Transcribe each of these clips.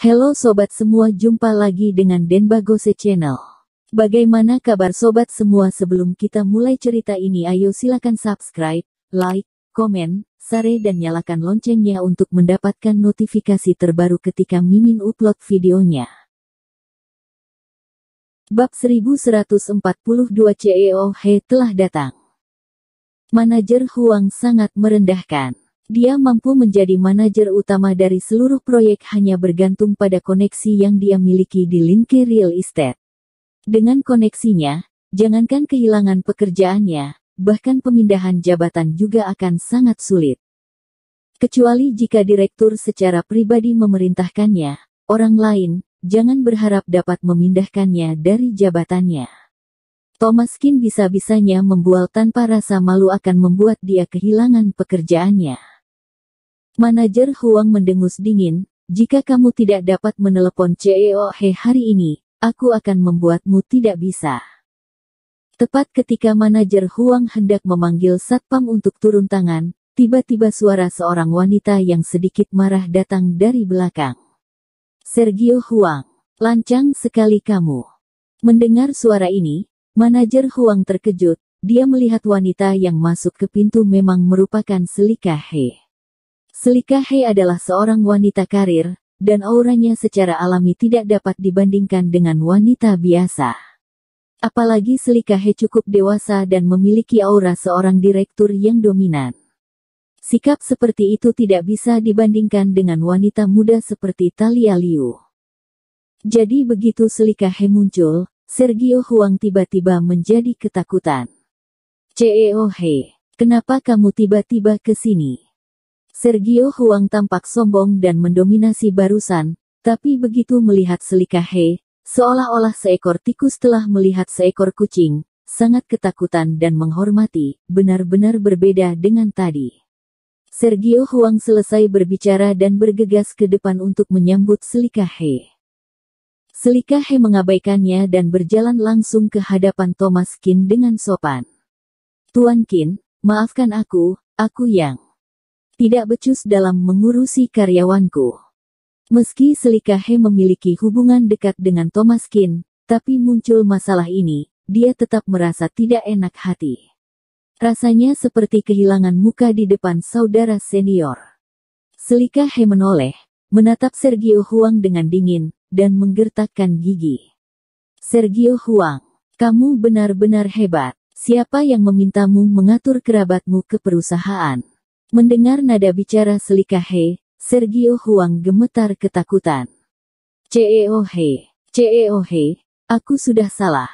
Halo sobat semua, jumpa lagi dengan Denbagose Channel. Bagaimana kabar sobat semua sebelum kita mulai cerita ini ayo silakan subscribe, like, komen, share dan nyalakan loncengnya untuk mendapatkan notifikasi terbaru ketika Mimin upload videonya. Bab 1142 CEO He telah datang. Manajer Huang sangat merendahkan dia mampu menjadi manajer utama dari seluruh proyek hanya bergantung pada koneksi yang dia miliki di Linke Real Estate. Dengan koneksinya, jangankan kehilangan pekerjaannya, bahkan pemindahan jabatan juga akan sangat sulit. Kecuali jika direktur secara pribadi memerintahkannya, orang lain, jangan berharap dapat memindahkannya dari jabatannya. Thomas Kin bisa-bisanya membual tanpa rasa malu akan membuat dia kehilangan pekerjaannya. Manajer Huang mendengus dingin, jika kamu tidak dapat menelepon CEO He hari ini, aku akan membuatmu tidak bisa. Tepat ketika manajer Huang hendak memanggil Satpam untuk turun tangan, tiba-tiba suara seorang wanita yang sedikit marah datang dari belakang. Sergio Huang, lancang sekali kamu. Mendengar suara ini, manajer Huang terkejut, dia melihat wanita yang masuk ke pintu memang merupakan Selika He. Selika He adalah seorang wanita karir, dan auranya secara alami tidak dapat dibandingkan dengan wanita biasa. Apalagi Selika He cukup dewasa dan memiliki aura seorang direktur yang dominan. Sikap seperti itu tidak bisa dibandingkan dengan wanita muda seperti Talia Liu. Jadi begitu Selika He muncul, Sergio Huang tiba-tiba menjadi ketakutan. CEO He, kenapa kamu tiba-tiba ke sini? Sergio Huang tampak sombong dan mendominasi barusan, tapi begitu melihat Selika He, seolah-olah seekor tikus telah melihat seekor kucing, sangat ketakutan dan menghormati, benar-benar berbeda dengan tadi. Sergio Huang selesai berbicara dan bergegas ke depan untuk menyambut Selika He. Selika He mengabaikannya dan berjalan langsung ke hadapan Thomas Kin dengan sopan. Tuan Kin, maafkan aku, aku yang tidak becus dalam mengurusi karyawanku. Meski Selika He memiliki hubungan dekat dengan Thomas Kin, tapi muncul masalah ini, dia tetap merasa tidak enak hati. Rasanya seperti kehilangan muka di depan saudara senior. Selika He menoleh, menatap Sergio Huang dengan dingin, dan menggertakkan gigi. Sergio Huang, kamu benar-benar hebat. Siapa yang memintamu mengatur kerabatmu ke perusahaan? Mendengar nada bicara Selika He, Sergio Huang gemetar ketakutan. CEO He, CEO He, aku sudah salah.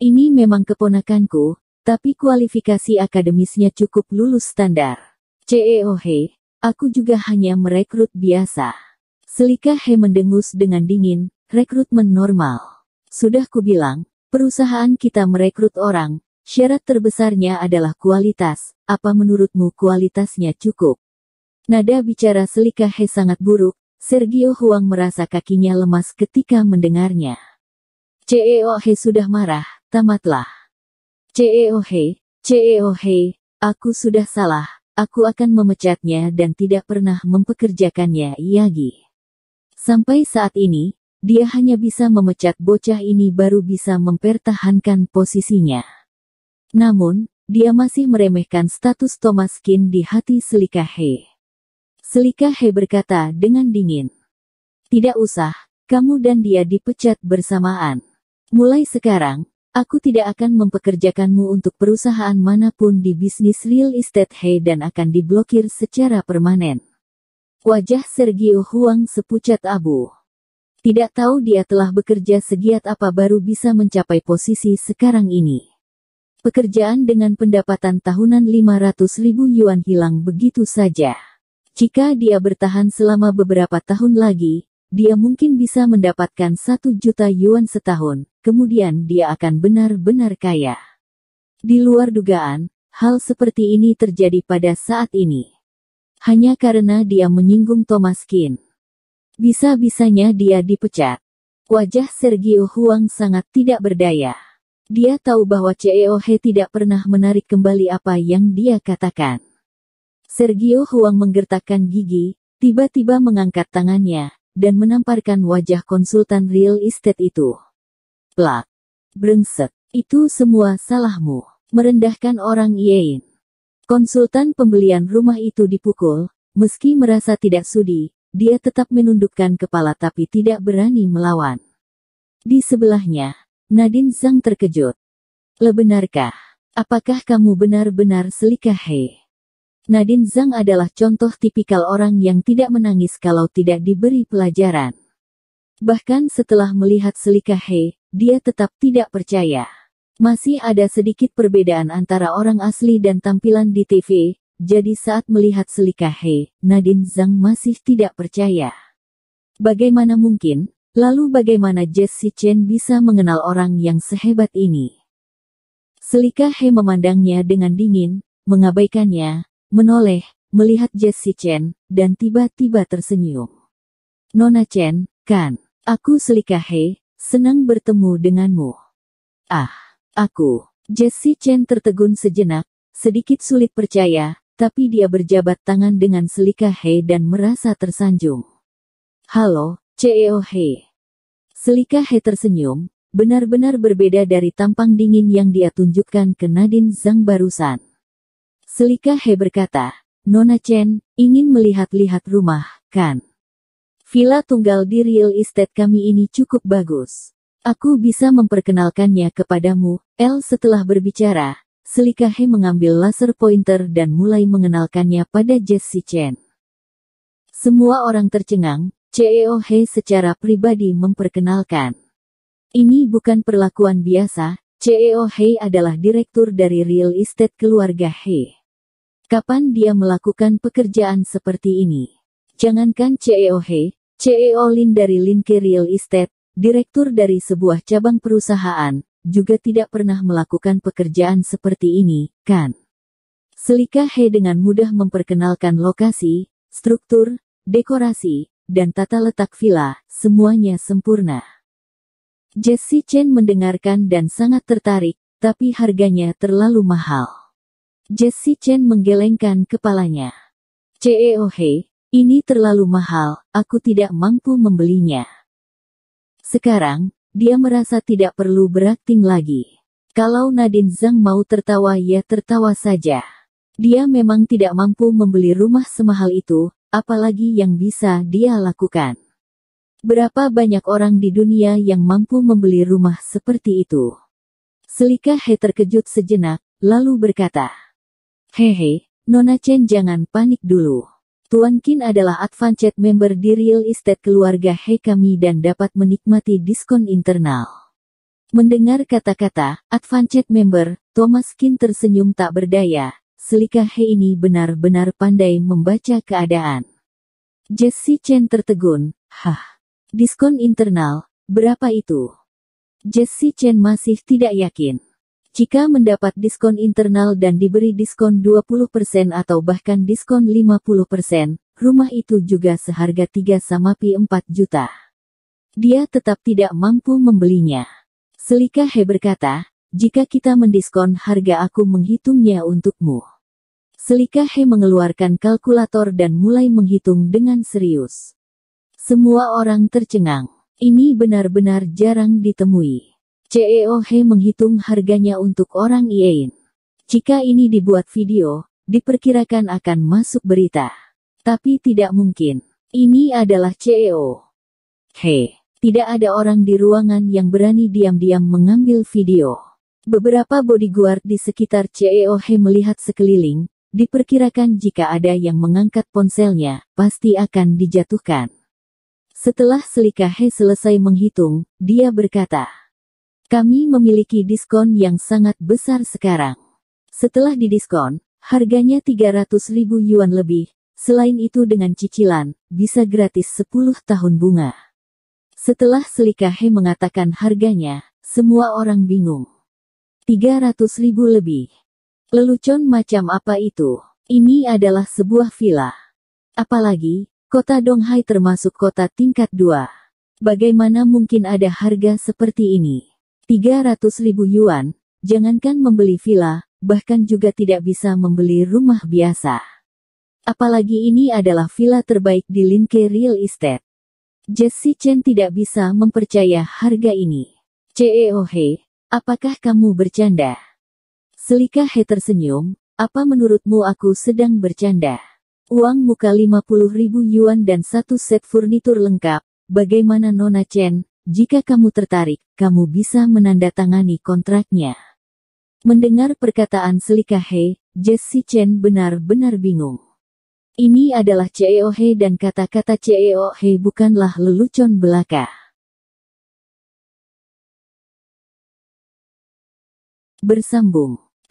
Ini memang keponakanku, tapi kualifikasi akademisnya cukup lulus standar. CEO He, aku juga hanya merekrut biasa. Selika He mendengus dengan dingin, rekrutmen normal. Sudah kubilang, perusahaan kita merekrut orang, Syarat terbesarnya adalah kualitas. Apa menurutmu kualitasnya cukup? Nada bicara Selika He sangat buruk. Sergio Huang merasa kakinya lemas ketika mendengarnya. CEO He sudah marah, tamatlah. CEO He, CEO He, aku sudah salah, aku akan memecatnya dan tidak pernah mempekerjakannya Yagi. Sampai saat ini, dia hanya bisa memecat bocah ini baru bisa mempertahankan posisinya. Namun, dia masih meremehkan status Thomas Kin di hati Selika He. Selika He berkata dengan dingin, Tidak usah, kamu dan dia dipecat bersamaan. Mulai sekarang, aku tidak akan mempekerjakanmu untuk perusahaan manapun di bisnis real estate He dan akan diblokir secara permanen. Wajah Sergio Huang sepucat abu. Tidak tahu dia telah bekerja segiat apa baru bisa mencapai posisi sekarang ini. Pekerjaan dengan pendapatan tahunan 500 ribu yuan hilang begitu saja. Jika dia bertahan selama beberapa tahun lagi, dia mungkin bisa mendapatkan 1 juta yuan setahun, kemudian dia akan benar-benar kaya. Di luar dugaan, hal seperti ini terjadi pada saat ini. Hanya karena dia menyinggung Thomas Kin. Bisa-bisanya dia dipecat. Wajah Sergio Huang sangat tidak berdaya. Dia tahu bahwa CEO He tidak pernah menarik kembali apa yang dia katakan. Sergio Huang menggertakkan gigi, tiba-tiba mengangkat tangannya, dan menamparkan wajah konsultan real estate itu. Plak. Brengsek. Itu semua salahmu. Merendahkan orang Yein. Konsultan pembelian rumah itu dipukul, meski merasa tidak sudi, dia tetap menundukkan kepala tapi tidak berani melawan. Di sebelahnya, Nadin Zhang terkejut. Lebenarkah? Apakah kamu benar-benar Selikahe? Nadin Nadine Zhang adalah contoh tipikal orang yang tidak menangis kalau tidak diberi pelajaran. Bahkan setelah melihat Selikahe, dia tetap tidak percaya. Masih ada sedikit perbedaan antara orang asli dan tampilan di TV, jadi saat melihat Selikahe, Nadin Nadine Zhang masih tidak percaya. Bagaimana mungkin, Lalu bagaimana Jesse Chen bisa mengenal orang yang sehebat ini? Selika He memandangnya dengan dingin, mengabaikannya, menoleh, melihat Jesse Chen, dan tiba-tiba tersenyum. Nona Chen, kan, aku Selika He, senang bertemu denganmu. Ah, aku, Jesse Chen tertegun sejenak, sedikit sulit percaya, tapi dia berjabat tangan dengan Selika He dan merasa tersanjung. Halo, CEO He Selika He tersenyum, benar-benar berbeda dari tampang dingin yang dia tunjukkan ke Nadine Zhang barusan. Selika He berkata, Nona Chen, ingin melihat-lihat rumah, kan? Villa tunggal di real estate kami ini cukup bagus. Aku bisa memperkenalkannya kepadamu, El setelah berbicara, Selika He mengambil laser pointer dan mulai mengenalkannya pada Jessie Chen. Semua orang tercengang, CEO He secara pribadi memperkenalkan. Ini bukan perlakuan biasa, CEO He adalah direktur dari real estate keluarga He. Kapan dia melakukan pekerjaan seperti ini? Jangankan CEO He, CEO Lin dari Linke Real Estate, direktur dari sebuah cabang perusahaan, juga tidak pernah melakukan pekerjaan seperti ini, kan? Selika He dengan mudah memperkenalkan lokasi, struktur, dekorasi, dan tata letak villa, semuanya sempurna. Jesse Chen mendengarkan dan sangat tertarik, tapi harganya terlalu mahal. Jesse Chen menggelengkan kepalanya. CEO He, ini terlalu mahal, aku tidak mampu membelinya. Sekarang, dia merasa tidak perlu berakting lagi. Kalau Nadine Zhang mau tertawa ya tertawa saja. Dia memang tidak mampu membeli rumah semahal itu, apalagi yang bisa dia lakukan. Berapa banyak orang di dunia yang mampu membeli rumah seperti itu? Selika He terkejut sejenak, lalu berkata, Hehe, Nona Chen jangan panik dulu. Tuan Kin adalah advanced member di real estate keluarga He kami dan dapat menikmati diskon internal. Mendengar kata-kata, advanced member, Thomas Kin tersenyum tak berdaya, Selika He ini benar-benar pandai membaca keadaan. Jesse Chen tertegun, hah, diskon internal, berapa itu? Jesse Chen masih tidak yakin. Jika mendapat diskon internal dan diberi diskon 20% atau bahkan diskon 50%, rumah itu juga seharga 3 sama P 4 juta. Dia tetap tidak mampu membelinya. Selika He berkata, jika kita mendiskon harga aku menghitungnya untukmu. Selika He mengeluarkan kalkulator dan mulai menghitung dengan serius. Semua orang tercengang. Ini benar-benar jarang ditemui. CEO He menghitung harganya untuk orang Iain. Jika ini dibuat video, diperkirakan akan masuk berita. Tapi tidak mungkin. Ini adalah CEO. He, tidak ada orang di ruangan yang berani diam-diam mengambil video. Beberapa bodyguard di sekitar CEO He melihat sekeliling, Diperkirakan jika ada yang mengangkat ponselnya, pasti akan dijatuhkan. Setelah Selika He selesai menghitung, dia berkata, Kami memiliki diskon yang sangat besar sekarang. Setelah didiskon, harganya 300 ribu yuan lebih, selain itu dengan cicilan, bisa gratis 10 tahun bunga. Setelah Selika He mengatakan harganya, semua orang bingung. 300 ribu lebih. Lelucon macam apa itu? Ini adalah sebuah villa. Apalagi, kota Donghai termasuk kota tingkat 2. Bagaimana mungkin ada harga seperti ini? 300 ribu yuan, jangankan membeli villa, bahkan juga tidak bisa membeli rumah biasa. Apalagi ini adalah villa terbaik di Linke Real Estate. Jesse Chen tidak bisa mempercaya harga ini. CEO He, apakah kamu bercanda? Selika He tersenyum, apa menurutmu aku sedang bercanda? Uang muka 50 ribu yuan dan satu set furnitur lengkap, bagaimana Nona Chen? Jika kamu tertarik, kamu bisa menandatangani kontraknya. Mendengar perkataan Selika He, Jesse Chen benar-benar bingung. Ini adalah CEO He dan kata-kata CEO He bukanlah lelucon belaka. Bersambung